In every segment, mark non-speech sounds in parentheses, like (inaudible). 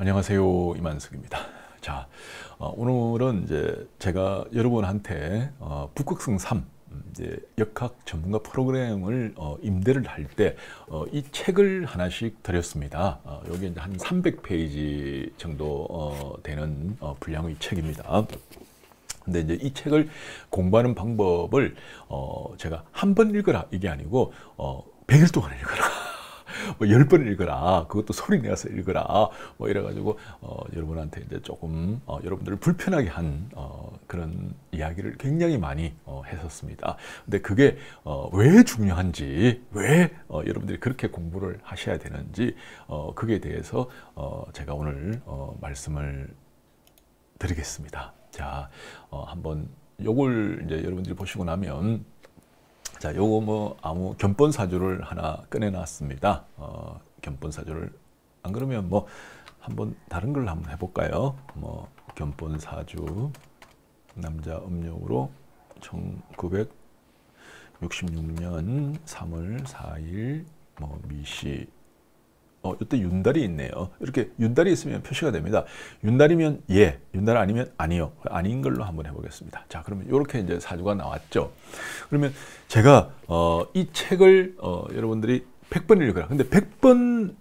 안녕하세요 이만숙입니다. 자 어, 오늘은 이제 제가 여러분한테 어, 북극성 3 음, 이제 역학 전문가 프로그램을 어, 임대를 할 때 이 책을 하나씩 드렸습니다. 여기 이제 한 300페이지 정도 되는 분량의 책입니다. 근데 이제 이 책을 공부하는 방법을 제가 한 번 읽어라 이게 아니고 100일 동안 읽어라. 뭐 10번 읽어라. 그것도 소리 내서 읽어라. 뭐 이래가지고, 어, 여러분한테 이제 조금, 어, 여러분들을 불편하게 한, 어, 그런 이야기를 굉장히 많이, 어, 했었습니다. 근데 그게, 어, 왜 중요한지, 왜, 어, 여러분들이 그렇게 공부를 하셔야 되는지, 어, 그게 대해서, 어, 제가 오늘, 어, 말씀을 드리겠습니다. 자, 어, 한번 요걸 이제 여러분들이 보시고 나면 자, 요거 뭐 아무 견본 사주를 하나 꺼내놨습니다. 어, 견본 사주를 안 그러면 뭐 한번 다른 걸 한번 해볼까요? 뭐 견본 사주 남자 음력으로 1 9 66년 3월 4일 뭐 미시 어, 이때 윤달이 있네요. 이렇게 윤달이 있으면 표시가 됩니다. 윤달이면 예, 윤달 아니면 아니요. 아닌 걸로 한번 해보겠습니다. 자, 그러면 이렇게 이제 사주가 나왔죠. 그러면 제가 어, 이 책을 어, 여러분들이 100번 읽어라. 근데 100번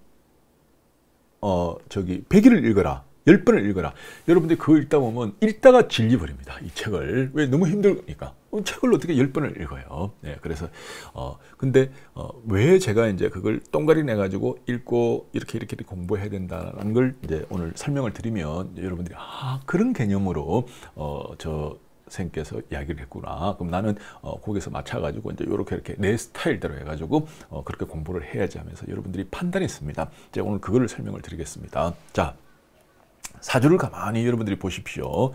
어, 저기 100일을 읽어라. 10번을 읽어라. 여러분들 이 그거 읽다 보면 읽다가 질리버립니다. 이 책을. 왜 너무 힘들니까. 책을 어떻게 10번을 읽어요. 네, 그래서 어 근데 어, 왜 제가 이제 그걸 똥가리 내 가지고 읽고 이렇게 이렇게 공부해야 된다는 걸 이제 오늘 설명을 드리면 여러분들이 아, 그런 개념으로 어저 선생께서 님 이야기를 했구나. 그럼 나는 어, 거기서 맞춰가지고 이제 이렇게 이렇게 내 스타일대로 해가지고 어, 그렇게 공부를 해야지 하면서 여러분들이 판단했습니다. 이제 오늘 그거를 설명을 드리겠습니다. 자. 사주를 가만히 여러분들이 보십시오.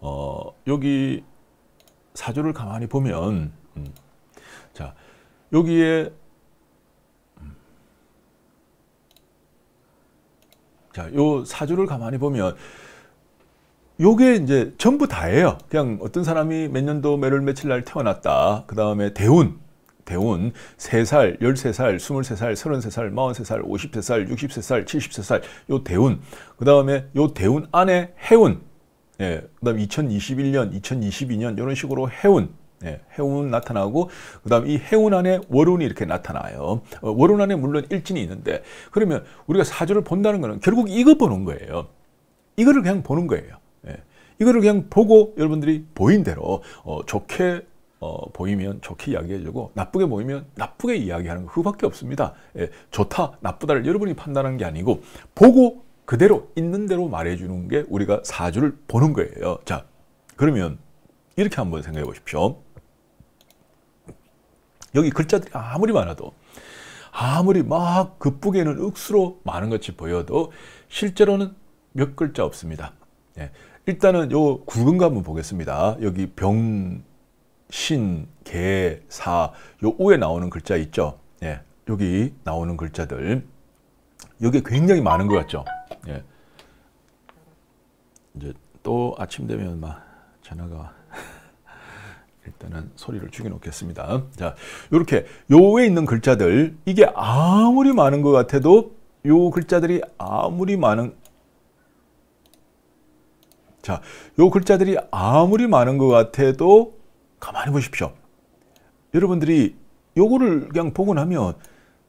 어, 여기 사주를 가만히 보면 음, 자 여기에 음, 자요 사주를 가만히 보면 요게 이제 전부 다예요. 그냥 어떤 사람이 몇 년도 매월 며칠 날 태어났다. 그 다음에 대운 배운 3살, 13살, 23살, 33살, 43살, 53살, 63살, 73살 요 대운 그 다음에 요 대운 안에 해운 예, 그 다음 2021년, 2022년 이런 식으로 해운 예, 해운 나타나고 그 다음 이 해운 안에 월운이 이렇게 나타나요. 어, 월운 안에 물론 일진이 있는데 그러면 우리가 사주를 본다는 것은 결국 이거 보는 거예요. 이거를 그냥 보는 거예요. 예, 이거를 그냥 보고 여러분들이 보인 대로 어, 좋게 어, 보이면 좋게 이야기해주고 나쁘게 보이면 나쁘게 이야기하는 거 그밖에 없습니다. 예, 좋다 나쁘다를 여러분이 판단하는 게 아니고 보고 그대로 있는 대로 말해주는 게 우리가 사주를 보는 거예요. 자 그러면 이렇게 한번 생각해 보십시오. 여기 글자들이 아무리 많아도 아무리 막 급북에는 억수로 많은 것이 보여도 실제로는 몇 글자 없습니다. 예, 일단은 요 굵은 거 한번 보겠습니다. 여기 병 신, 개, 사, 요 우에 나오는 글자 있죠? 예, 여기 나오는 글자들. 여기 굉장히 많은 것 같죠? 예. 이제 또 아침 되면 막 전화가 (laughs) 일단은 소리를 죽여놓겠습니다. 자, 요렇게 요에 있는 글자들 이게 아무리 많은 것 같아도 요 글자들이 아무리 많은 자, 요 글자들이 아무리 많은 것 같아도 가만히 보십시오. 여러분들이 요거를 그냥 보고 나면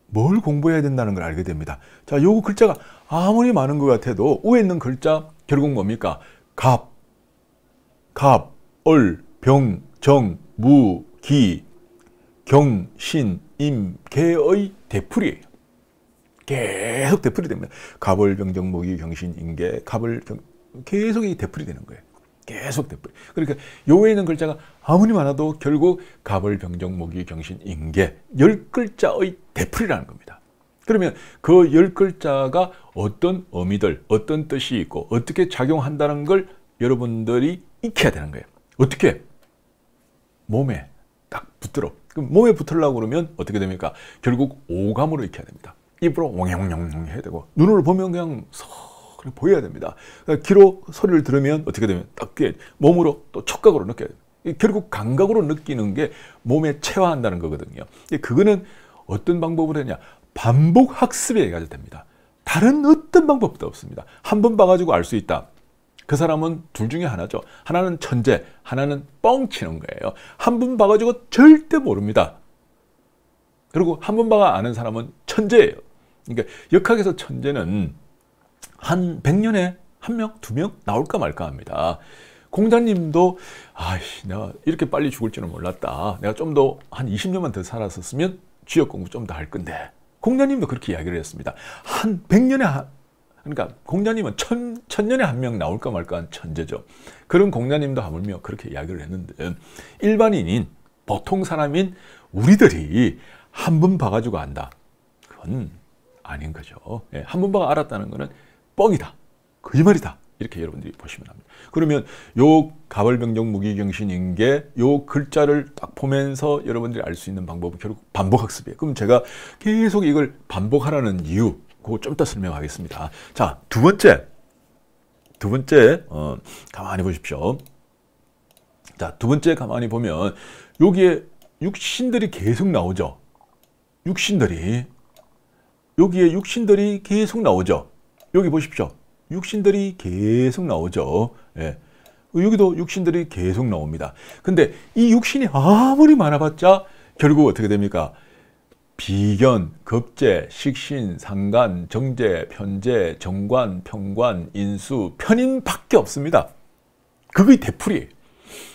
뭘 공부해야 된다는 걸 알게 됩니다. 자, 요거 글자가 아무리 많은 것 같아도 위에 있는 글자 결국 뭡니까? 갑, 갑, 얼, 병, 정, 무, 기, 경, 신, 임, 개의 대풀이에요. 계속 대풀이 됩니다. 갑을, 병, 정, 무, 기, 경, 신, 임계, 갑을, 병, 계속 이 대풀이 되는 거예요. 계속 돼버려. 그러니까 요에 있는 글자가 아무리 많아도 결국 갑을, 병정, 목이, 경신, 인계 열 글자의 대풀이라는 겁니다. 그러면 그 열 글자가 어떤 의미들, 어떤 뜻이 있고 어떻게 작용한다는 걸 여러분들이 익혀야 되는 거예요. 어떻게? 몸에 딱 붙들어. 그럼 몸에 붙으려고 그러면 어떻게 됩니까? 결국 오감으로 익혀야 됩니다. 입으로 옹영옹영 해야 되고 눈으 보면 그냥 서 그래 보여야 됩니다. 그러니까 귀로 소리를 들으면 어떻게 되면 딱귀 몸으로 또 촉각으로 느껴야 돼요. 결국 감각으로 느끼는 게 몸에 체화한다는 거거든요. 그거는 어떤 방법으로 되냐? 반복 학습에 의해서 됩니다. 다른 어떤 방법도 없습니다. 한 번 봐가지고 알 수 있다. 그 사람은 둘 중에 하나죠. 하나는 천재, 하나는 뻥치는 거예요. 한 번 봐가지고 절대 모릅니다. 그리고 한 번 봐가 아는 사람은 천재예요. 그러니까 역학에서 천재는 한 100년에 한 명, 두 명 나올까 말까 합니다. 공자님도 아 내가 이렇게 빨리 죽을 줄은 몰랐다. 내가 좀 더 한 20년만 더 살았었으면 지역 공부 좀 더 할 건데. 공자님도 그렇게 이야기를 했습니다. 한 100년에 한, 그러니까 공자님은 천, 천년에 한 명 나올까 말까한 천재죠. 그런 공자님도 하물며 그렇게 이야기를 했는데 일반인인 보통 사람인 우리들이 한 번 봐가지고 안다. 그건 아닌 거죠. 예, 한번봐 알았다는 거는 뻥이다. 거짓말이다. 이렇게 여러분들이 보시면 합니다. 그러면 요 가벌병정 무기경신인 게 요 글자를 딱 보면서 여러분들이 알 수 있는 방법은 결국 반복학습이에요. 그럼 제가 계속 이걸 반복하라는 이유 그거 좀 이따 설명하겠습니다. 자, 두 번째. 두 번째 어, 가만히 보십시오. 자, 두 번째 가만히 보면 여기에 육신들이 계속 나오죠. 육신들이 여기에 육신들이 계속 나오죠. 여기 보십시오. 육신들이 계속 나오죠. 예. 여기도 육신들이 계속 나옵니다. 근데 이 육신이 아무리 많아봤자 결국 어떻게 됩니까? 비견, 급제, 식신, 상간, 정제, 편제, 정관, 평관, 인수, 편인밖에 없습니다. 그게 대풀이.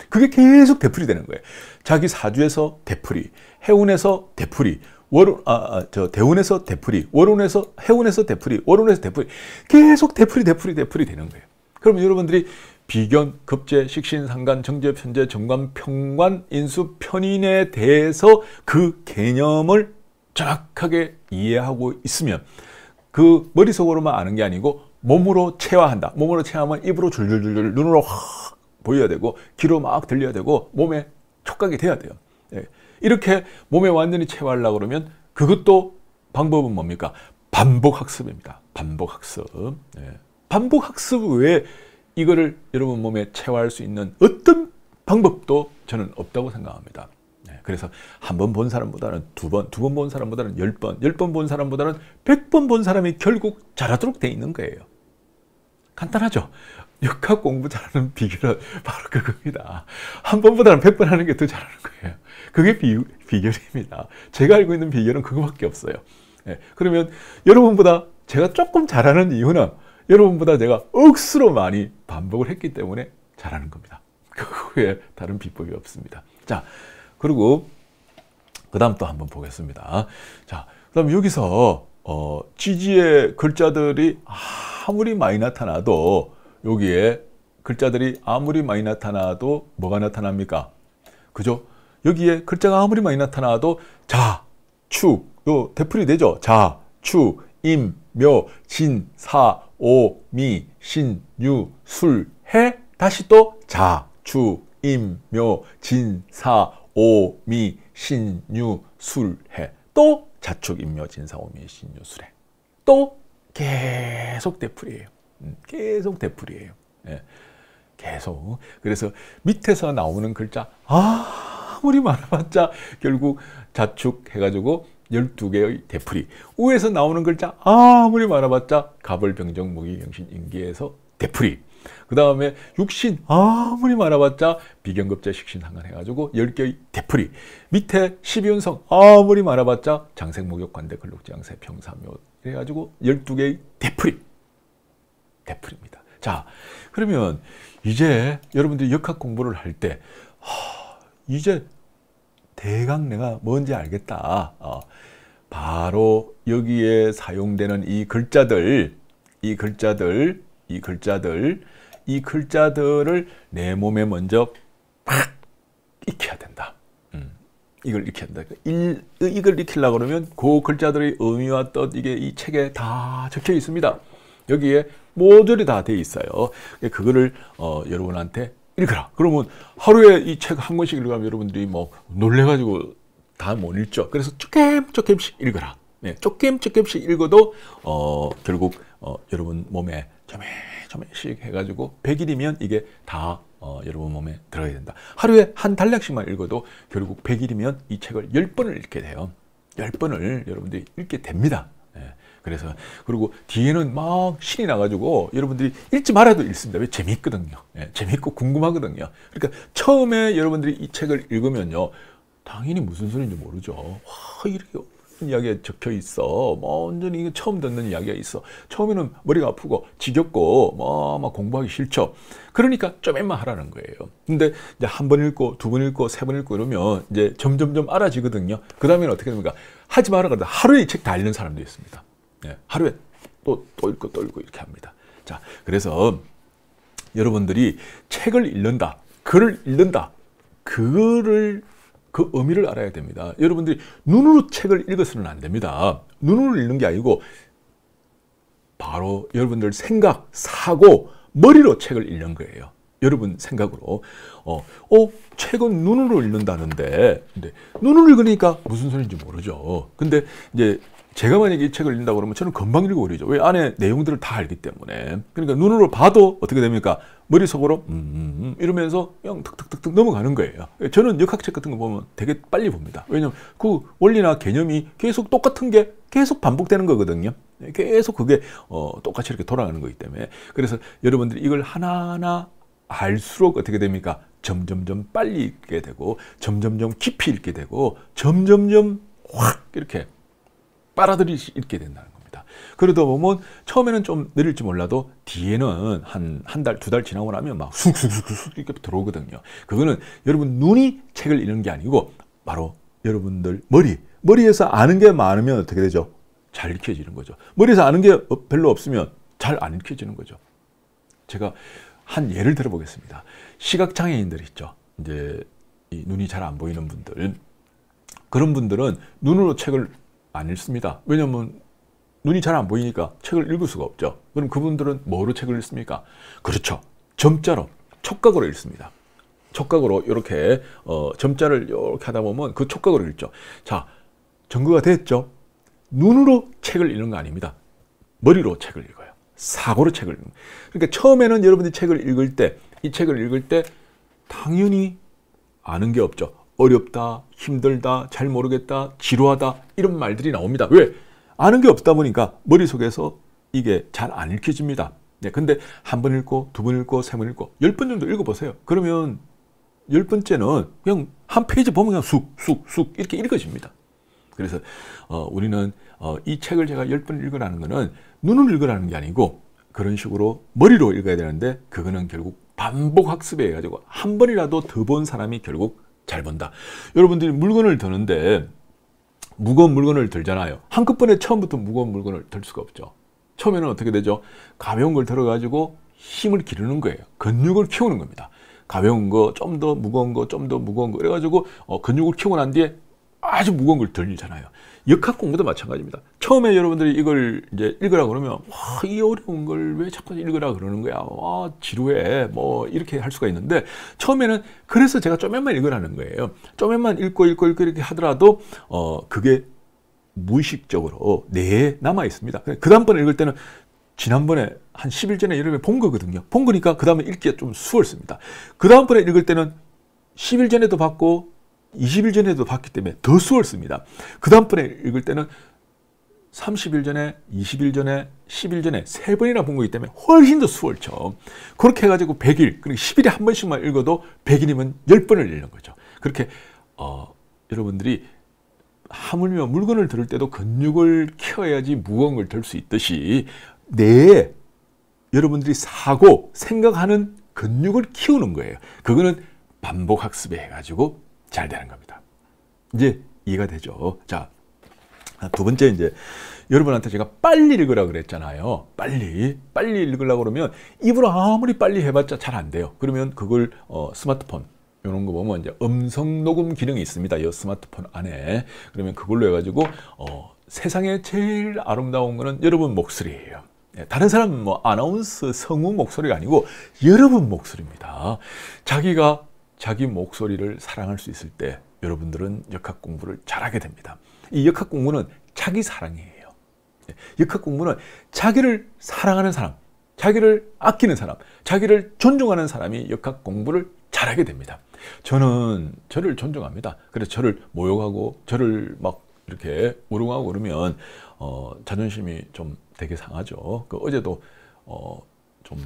그게 계속 대풀이 되는 거예요. 자기 사주에서 대풀이, 해운에서 대풀이, 월, 아, 아, 대운에서 대풀이, 월운에서, 해운에서 대풀이, 월운에서 대풀이, 계속 대풀이, 대풀이, 대풀이 되는 거예요. 그럼 여러분들이 비견, 급제, 식신, 상간, 정제, 편제, 정관, 평관, 인수, 편인에 대해서 그 개념을 정확하게 이해하고 있으면 그 머릿속으로만 아는 게 아니고 몸으로 체화한다. 몸으로 체화하면 입으로 줄줄줄줄 눈으로 확 보여야 되고 귀로 막 들려야 되고 몸에 촉각이 돼야 돼요. 예. 이렇게 몸에 완전히 체화하려고 그러면 그것도 방법은 뭡니까? 반복학습입니다. 반복학습. 예. 네. 반복학습 외에 이거를 여러분 몸에 체화할 수 있는 어떤 방법도 저는 없다고 생각합니다. 예. 그래서 한 번 본 사람보다는 두 번, 두 번 본 사람보다는 열 번, 열 번 본 사람보다는 백 번 본 사람이 결국 잘하도록 돼 있는 거예요. 간단하죠? 역학 공부 잘하는 비결은 바로 그겁니다. 한 번보다는 1번 하는 게 더 잘하는 거예요. 그게 비, 비결입니다. 제가 알고 있는 비결은 그거밖에 없어요. 예, 그러면 여러분보다 제가 조금 잘하는 이유는 여러분보다 제가 억수로 많이 반복을 했기 때문에 잘하는 겁니다. 그 외에 다른 비법이 없습니다. 자, 그리고 그 다음 또 한번 보겠습니다. 자, 그 다음 여기서 어, 지지의 글자들이 아무리 많이 나타나도 여기에 글자들이 아무리 많이 나타나도 뭐가 나타납니까? 그죠? 여기에 글자가 아무리 많이 나타나도 자, 축, 요 대풀이 되죠? 자, 추, 임, 묘, 진, 사, 오, 미, 신, 유, 술, 해 다시 또 자, 추, 임, 묘, 진, 사, 오, 미, 신, 유, 술, 해 또 자축, 임, 묘, 진, 사, 오, 미, 신, 유, 술, 해 또 계속 대풀이에요. 계속 대풀이에요. 예. 계속. 그래서 밑에서 나오는 글자 아무리 많아봤자 결국 자축해가지고 12개의 대풀이. 우에서 나오는 글자 아무리 많아봤자 가벌병정 무기경신 인기에서 대풀이. 그 다음에 육신 아무리 많아봤자 비경급제 식신상관 해가지고 10개의 대풀이 밑에 12운성 아무리 많아봤자 장생목욕관대 근록장세 평사묘 해가지고 12개의 대풀이 대풀입니다. 자, 그러면 이제 여러분들이 역학 공부를 할 때 이제 대강 내가 뭔지 알겠다. 어, 바로 여기에 사용되는 이 글자들, 이 글자들, 이 글자들, 이 글자들을 내 몸에 먼저 팍 익혀야 된다. 음, 이걸 익혀다 그러니까 이걸 익히려고 그러면 그 글자들의 의미와 뜻, 이게 이 책에 다 적혀 있습니다. 여기에 모듈이다 돼 있어요. 예, 그거를 어, 여러분한테 읽어라. 그러면 하루에 이 책 한 권씩 읽으면 여러분들이 뭐 놀래가지고 다 못 읽죠. 그래서 조금 조금씩 읽어라. 네, 조금 조금씩 읽어도 어, 결국 어, 여러분 몸에 점매점매씩 해가지고 100일이면 이게 다 어, 여러분 몸에 들어야 된다. 하루에 한 단락씩만 읽어도 결국 100일이면 이 책을 10번을 읽게 돼요. 10번을 여러분들이 읽게 됩니다. 그래서 그리고 뒤에는 막 신이 나가지고 여러분들이 읽지 말아도 읽습니다. 왜 재미있거든요. 예, 재미있고 궁금하거든요. 그러니까 처음에 여러분들이 이 책을 읽으면요, 당연히 무슨 소리인지 모르죠. 와 이렇게 이야기에 적혀 있어. 뭐 완전히 처음 듣는 이야기가 있어. 처음에는 머리가 아프고 지겹고 뭐 막 공부하기 싫죠. 그러니까 좀만 하라는 거예요. 근데 이제 한 번 읽고 두 번 읽고 세 번 읽고 이러면 이제 점점점 알아지거든요. 그다음에는 어떻게 됩니까? 하지 말아 그러다 하루에 이 책 다 읽는 사람도 있습니다. 예, 하루에 또 떨고 떨고 이렇게 합니다. 자, 그래서 여러분들이 책을 읽는다, 글을 읽는다, 그거를 그 의미를 알아야 됩니다. 여러분들이 눈으로 책을 읽어서는 안 됩니다. 눈으로 읽는 게 아니고 바로 여러분들 생각, 사고, 머리로 책을 읽는 거예요. 여러분 생각으로 어, 어 책은 눈으로 읽는다는데 근데 눈으로 읽으니까 무슨 소리인지 모르죠. 근데 이제 제가 만약에 이 책을 읽는다 고 그러면 저는 금방 읽어버리죠. 왜 안에 내용들을 다 알기 때문에. 그러니까 눈으로 봐도 어떻게 됩니까? 머릿속으로 음, 음, 음, 음 이러면서 그냥 툭툭탁탁 넘어가는 거예요. 예, 저는 역학책 같은 거 보면 되게 빨리 봅니다. 왜냐면 그 원리나 개념이 계속 똑같은 게 계속 반복되는 거거든요. 예, 계속 그게 어, 똑같이 이렇게 돌아가는 거기 때문에 그래서 여러분들이 이걸 하나하나 알수록 어떻게 됩니까? 점점점 빨리 읽게 되고 점점점 깊이 읽게 되고 점점점 확 이렇게 빨아들이게 된다는 겁니다. 그러다 보면 처음에는 좀 느릴지 몰라도 뒤에는 한 한 달, 두 달 지나고 나면 막 쑥쑥쑥쑥 이렇게 들어오거든요. 그거는 여러분 눈이 책을 읽는 게 아니고 바로 여러분들 머리, 머리에서 아는 게 많으면 어떻게 되죠? 잘 읽혀지는 거죠. 머리에서 아는 게 별로 없으면 잘 안 읽혀지는 거죠. 제가 한 예를 들어보겠습니다. 시각장애인들 있죠. 이제 눈이 잘 안 보이는 분들. 그런 분들은 눈으로 책을 안 읽습니다. 왜냐면 하 눈이 잘 안 보이니까 책을 읽을 수가 없죠. 그럼 그분들은 뭐로 책을 읽습니까? 그렇죠. 점자로, 촉각으로 읽습니다. 촉각으로 이렇게 어, 점자를 이렇게 하다 보면 그 촉각으로 읽죠. 자, 정거가 됐죠? 눈으로 책을 읽는 거 아닙니다. 머리로 책을 읽어요. 사고로 책을 읽는 거예요. 그러니까 처음에는 여러분들이 책을 읽을 때, 이 책을 읽을 때 당연히 아는 게 없죠. 어렵다, 힘들다, 잘 모르겠다, 지루하다 이런 말들이 나옵니다. 왜? 아는 게 없다 보니까 머릿속에서 이게 잘 안 읽혀집니다. 네, 근데 한 번 읽고 두 번 읽고 세 번 읽고 열 번 정도 읽어보세요. 그러면 열 번째는 그냥 한 페이지 보면 그냥 쑥쑥 쑥 이렇게 읽어집니다. 그래서 어, 우리는 어, 이 책을 제가 열 번 읽으라는 거는 눈으로 읽으라는 게 아니고 그런 식으로 머리로 읽어야 되는데 그거는 결국 반복 학습에 해 가지고 한 번이라도 더 본 사람이 결국 잘본다 여러분들이 물건을 드는데 무거운 물건을 들잖아요. 한꺼번에 처음부터 무거운 물건을 들 수가 없죠. 처음에는 어떻게 되죠? 가벼운 걸 들어가지고 힘을 기르는 거예요. 근육을 키우는 겁니다. 가벼운 거, 좀 더 무거운 거, 좀 더 무거운 거. 그래가지고 어, 근육을 키우고 난 뒤에 아주 무거운 걸 들잖아요. 역학 공부도 마찬가지입니다. 처음에 여러분들이 이걸 이제 읽으라 고 그러면 와이 어려운 걸 왜 자꾸 읽으라 고 그러는 거야. 와 지루해. 뭐 이렇게 할 수가 있는데 처음에는 그래서 제가 쪼맨만 읽으라는 거예요. 쪼맨만 읽고 읽고 읽고 이렇게 하더라도 어 그게 무의식적으로 내에 남아 있습니다. 그 그러니까 다음번에 읽을 때는 지난번에 한 10일 전에 여러분이 본 거거든요. 본 거니까 그 다음에 읽기가 좀 수월습니다. 그 다음번에 읽을 때는 10일 전에도 봤고 20일 전에도 봤기 때문에 더 수월습니다. 그 다음번에 읽을 때는 30일 전에, 20일 전에, 10일 전에 세 번이나 본 거기 때문에 훨씬 더 수월죠. 그렇게 해가지고 100일, 그러니까 10일에 한 번씩만 읽어도 100일이면 10번을 읽는 거죠. 그렇게 어, 여러분들이 하물며 물건을 들을 때도 근육을 키워야지 무거운 걸 들 수 있듯이 뇌에 여러분들이 사고, 생각하는 근육을 키우는 거예요. 그거는 반복학습에 해가지고 잘 되는 겁니다. 이제 이해가 되죠. 자, 두 번째 이제 여러분한테 제가 빨리 읽으라 고 그랬잖아요. 빨리 빨리 읽으려고 그러면 입으로 아무리 빨리 해봤자 잘 안 돼요. 그러면 그걸 어, 스마트폰 이런 거 보면 이제 음성 녹음 기능이 있습니다. 이 스마트폰 안에 그러면 그걸로 해가지고 어, 세상에 제일 아름다운 거는 여러분 목소리예요. 예, 다른 사람 뭐 아나운서 성우 목소리가 아니고 여러분 목소리입니다. 자기가 자기 목소리를 사랑할 수 있을 때 여러분들은 역학 공부를 잘하게 됩니다. 이 역학 공부는 자기 사랑이에요. 예, 역학 공부는 자기를 사랑하는 사람, 자기를 아끼는 사람, 자기를 존중하는 사람이 역학 공부를 잘하게 됩니다. 저는 저를 존중합니다. 그래서 저를 모욕하고 저를 막 이렇게 우롱하고 그러면 어, 자존심이 좀 되게 상하죠. 그 어제도 어, 좀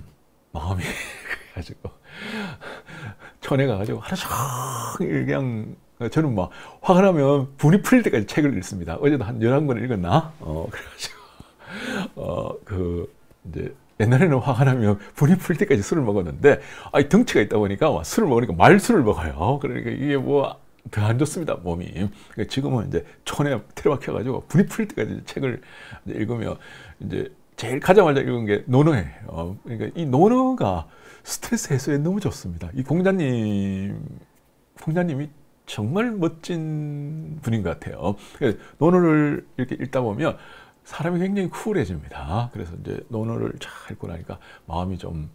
마음이 (laughs) 가지고 편해가지고 하루 종일 그냥 저는 막 뭐 화가 나면 분이 풀릴 때까지 책을 읽습니다. 어제도 한 11권을 읽었나? 어, 그래가지고, (laughs) 어, 그, 이제, 옛날에는 화가 나면 분이 풀릴 때까지 술을 먹었는데, 아, 이 덩치가 있다 보니까 술을 먹으니까 말술을 먹어요. 그러니까 이게 뭐, 더 안 좋습니다, 몸이. 그러니까 지금은 이제 촌에 틀어박혀가지고 분이 풀릴 때까지 책을 읽으며, 이제 제일 가장 먼저 읽은 게 논어예요. 어, 그러니까 이 논어가 스트레스 해소에 너무 좋습니다. 이 공자님, 공자님이 정말 멋진 분인 것 같아요. 논어를 이렇게 읽다 보면 사람이 굉장히 쿨해집니다. 그래서 이제 논어를 쫙 읽고 나니까 마음이 좀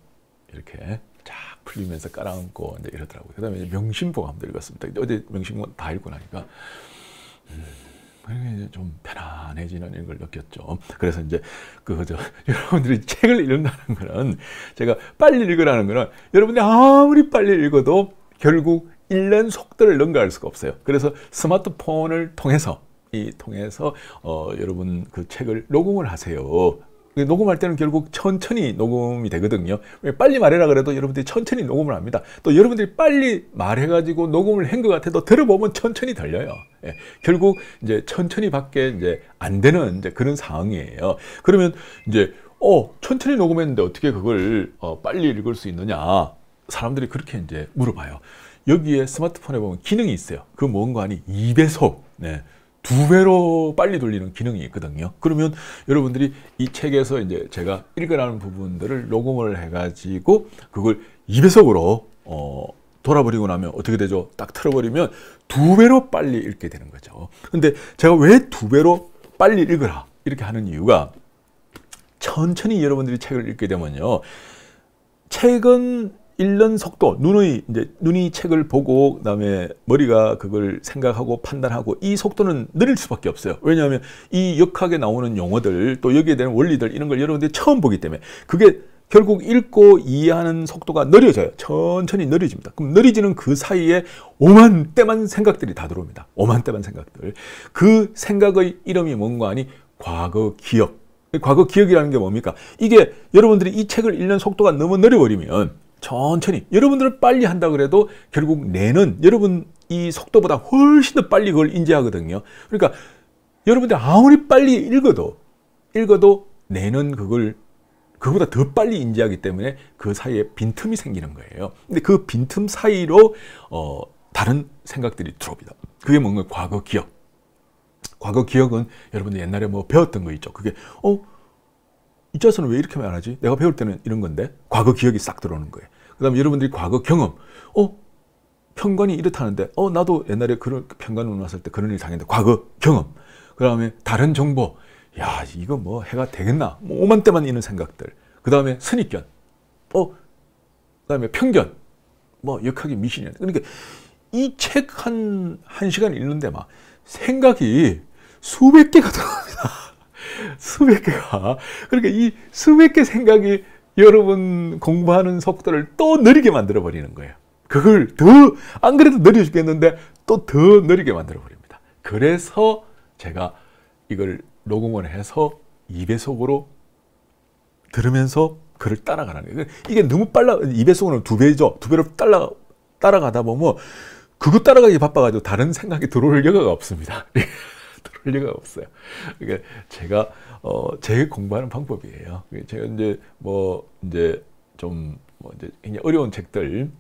이렇게 쫙 풀리면서 깔아앉고 이제 이러더라고요. 그 다음에 명심보감도 읽었습니다. 어제 명심보감 다 읽고 나니까 음. 그러니까 좀 편안해지는 걸 느꼈죠. 그래서 이제 그저 (laughs) 여러분들이 책을 읽는다는 거는 제가 빨리 읽으라는 거는 여러분들이 아무리 빨리 읽어도 결국 읽는 속도를 능가할 수가 없어요. 그래서 스마트폰을 통해서 이 통해서 어, 여러분 그 책을 녹음을 하세요. 예, 녹음할 때는 결국 천천히 녹음이 되거든요. 빨리 말해라 그래도 여러분들이 천천히 녹음을 합니다. 또 여러분들이 빨리 말해가지고 녹음을 한 것 같아도 들어보면 천천히 들려요. 예, 결국 이제 천천히 밖에 이제 안 되는 이제 그런 상황이에요. 그러면 이제 어 천천히 녹음했는데 어떻게 그걸 어, 빨리 읽을 수 있느냐 사람들이 그렇게 이제 물어봐요. 여기에 스마트폰에 보면 기능이 있어요. 그 뭔가 아니 2배속. 네. 두 배로 빨리 돌리는 기능이 있거든요. 그러면 여러분들이 이 책에서 이제 제가 읽으라는 부분들을 녹음을 해가지고 그걸 2배속으로 어, 돌아버리고 나면 어떻게 되죠? 딱 틀어버리면 두 배로 빨리 읽게 되는 거죠. 근데 제가 왜 두 배로 빨리 읽으라 이렇게 하는 이유가 천천히 여러분들이 책을 읽게 되면요. 책은 읽는 속도, 눈의 이제 눈이 책을 보고 그다음에 머리가 그걸 생각하고 판단하고 이 속도는 느릴 수밖에 없어요. 왜냐하면 이 역학에 나오는 용어들 또 여기에 대한 원리들 이런 걸 여러분들이 처음 보기 때문에 그게 결국 읽고 이해하는 속도가 느려져요. 천천히 느려집니다. 그럼 느려지는 그 사이에 오만 때만 생각들이 다 들어옵니다. 오만 때만 생각들. 그 생각의 이름이 뭔가 하니 과거 기억. 과거 기억이라는 게 뭡니까? 이게 여러분들이 이 책을 읽는 속도가 너무 느려버리면 천천히 여러분들은 빨리 한다 그래도 결국 뇌는 여러분 이 속도보다 훨씬 더 빨리 그걸 인지하거든요. 그러니까 여러분들 아무리 빨리 읽어도 읽어도 뇌는 그걸 그보다 더 빨리 인지하기 때문에 그 사이에 빈틈이 생기는 거예요. 근데 그 빈틈 사이로 어, 다른 생각들이 들어옵니다. 그게 뭔가 과거 기억. 과거 기억은 여러분들 옛날에 뭐 배웠던 거 있죠. 그게 어? 이 자서는 왜 이렇게 말하지? 내가 배울 때는 이런 건데 과거 기억이 싹 들어오는 거예요. 그다음 에 여러분들이 과거 경험, 어 편관이 이렇다는데, 어 나도 옛날에 그런 편관 올라왔을 때 그런 일 당했는데 과거 경험, 그다음에 다른 정보, 야 이거 뭐 해가 되겠나, 뭐 오만때만 있는 생각들, 그다음에 선입견, 어 그다음에 편견, 뭐 역학이 미신이야. 그러니까 이 책 한 한 시간 읽는데 막 생각이 수백 개가 들어갑니다. (laughs) 수백 개가. 그러니까 이 수백 개 생각이 여러분 공부하는 속도를 또 느리게 만들어 버리는 거예요. 그걸 더 안 그래도 느려 죽겠는데 또 더 느리게 만들어 버립니다. 그래서 제가 이걸 녹음을 해서 2배속으로 들으면서 그를 따라가는 거예요. 그러니까 이게 너무 빨라 2배속으로 2배죠. 2배로 따라, 따라가다 보면 그거 따라가기 바빠가지고 다른 생각이 들어올 여가가 없습니다. (laughs) 리가 없어요. 그러니까 제가 어, 제 공부하는 방법이에요. 제가 이제 뭐 이제 좀뭐 이제 굉장히 어려운 책들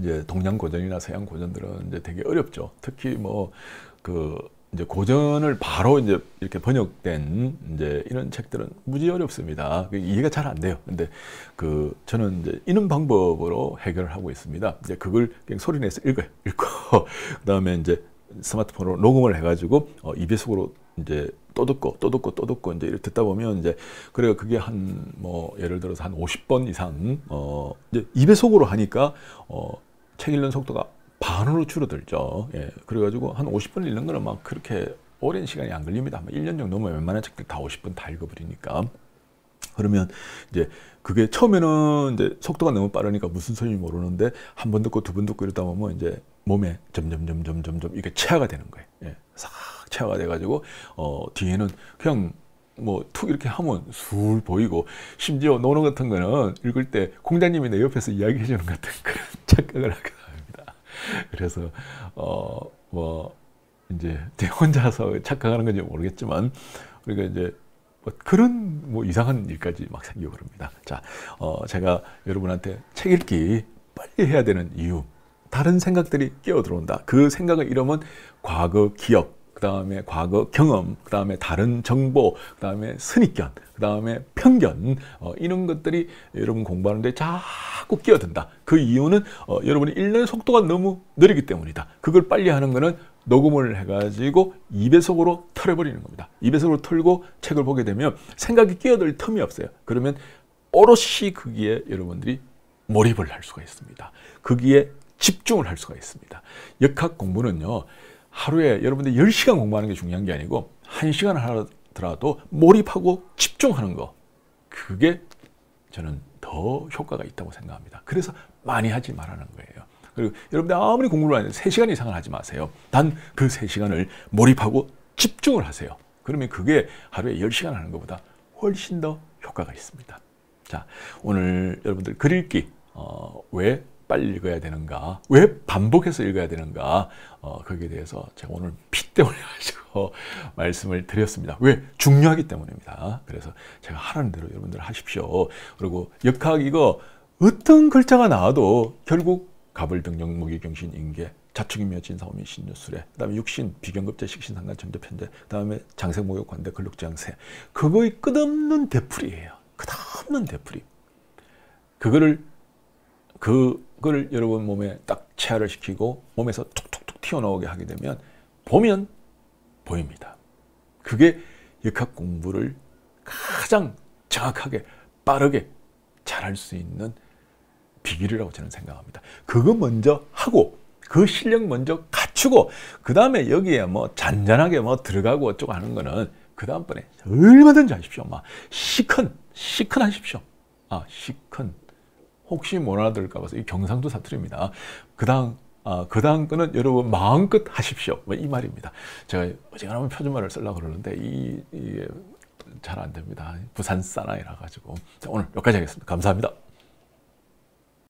이제 동양 고전이나 서양 고전들은 이제 되게 어렵죠. 특히 뭐그 이제 고전을 바로 이제 이렇게 번역된 이제 이런 책들은 무지 어렵습니다. 이해가 잘 안 돼요. 근데 그 저는 이제 이런 방법으로 해결을 하고 있습니다. 이제 그걸 그냥 소리 내서 읽어요. 읽고 (laughs) 그다음에 이제 스마트폰으로 녹음을 해가지고 어, 입에 속으로 이제 또듣고또듣고또듣고 이제 이렇게 듣다 보면 이제 그래 그게 한 뭐 예를 들어서 한 50번 이상 어 이제 입에 속으로 하니까 어책 읽는 속도가 반으로 줄어들죠. 예. 그래 가지고 한 50번 읽는 거는 막 그렇게 오랜 시간이 안 걸립니다. 한 1년 정도면 뭐 웬만한 책들 다 50번 다 읽어 버리니까. 그러면 이제 그게 처음에는 이제 속도가 너무 빠르니까 무슨 소리인지 모르는데 한 번 듣고 두 번 듣고 이러다 보면 이제 몸에 점점 점점 점점 이게 체화가 되는 거예요. 예. 싹 체화가 돼가지고 어 뒤에는 그냥 뭐툭 이렇게 하면 술 보이고 심지어 논어 같은 거는 읽을 때 공자님이 내 옆에서 이야기해 주는 같은 그런 (laughs) 착각을 하게 합니다. 그래서 어뭐 이제 혼자서 착각하는 건지 모르겠지만 우리가 그러니까 이제 뭐 그런 뭐 이상한 일까지 막 생겨 그럽니다. 자, 어 제가 여러분한테 책 읽기 빨리 해야 되는 이유 다른 생각들이 끼어들어온다. 그 생각을 잃으면 과거 기억, 그 다음에 과거 경험, 그 다음에 다른 정보, 그 다음에 선입견, 그 다음에 편견 어, 이런 것들이 여러분 공부하는데 자꾸 끼어든다. 그 이유는 어, 여러분이 읽는 속도가 너무 느리기 때문이다. 그걸 빨리 하는 것은 녹음을 해가지고 2배속으로 털어버리는 겁니다. 2배속으로 털고 책을 보게 되면 생각이 끼어들 틈이 없어요. 그러면 오롯이 거기에 여러분들이 몰입을 할 수가 있습니다. 거기에 집중을 할 수가 있습니다. 역학 공부는요. 하루에 여러분들 10시간 공부하는 게 중요한 게 아니고 1시간 하더라도 몰입하고 집중하는 거 그게 저는 더 효과가 있다고 생각합니다. 그래서 많이 하지 말라는 거예요. 그리고 여러분들 아무리 공부를 하는데 3시간 이상을 하지 마세요. 단 그 3시간을 몰입하고 집중을 하세요. 그러면 그게 하루에 10시간 하는 것보다 훨씬 더 효과가 있습니다. 자, 오늘 여러분들 글읽기 어, 왜 빨리 읽어야 되는가? 왜 반복해서 읽어야 되는가? 어, 거기에 대해서 제가 오늘 피 때문에 가지고 (laughs) 말씀을 드렸습니다. 왜? 중요하기 때문입니다. 그래서 제가 하라는 대로 여러분들 하십시오. 그리고 역학 이거 어떤 글자가 나와도 결국 가불등령 무기경신 인계 자축이며 진사오미 신유술에 그 다음에 육신 비경급제 식신상간 전제편제 그 다음에 장생목욕 관대 근력장세 그거의 끝없는 대풀이에요. 끝없는 대풀이. 그거를 그걸 여러분 몸에 딱 체화를 시키고 몸에서 툭툭툭 튀어나오게 하게 되면 보면 보입니다. 그게 역학 공부를 가장 정확하게 빠르게 잘할 수 있는 비결이라고 저는 생각합니다. 그거 먼저 하고 그 실력 먼저 갖추고 그 다음에 여기에 뭐 잔잔하게 뭐 들어가고 어쩌고 하는 거는 그 다음번에 얼마든지 하십시오. 막 시큰 시큰 하십시오. 아 시큰 혹시 모나들까 봐서 이 경상도 사투리입니다. 그당 아, 그당 거는 여러분 마음껏 하십시오. 뭐이 말입니다. 제가 어지간하 표준말을 쓰려고 그러는데 이, 이 잘안 됩니다. 부산 사나이라 가지고 자, 오늘 여기까지 하겠습니다. 감사합니다.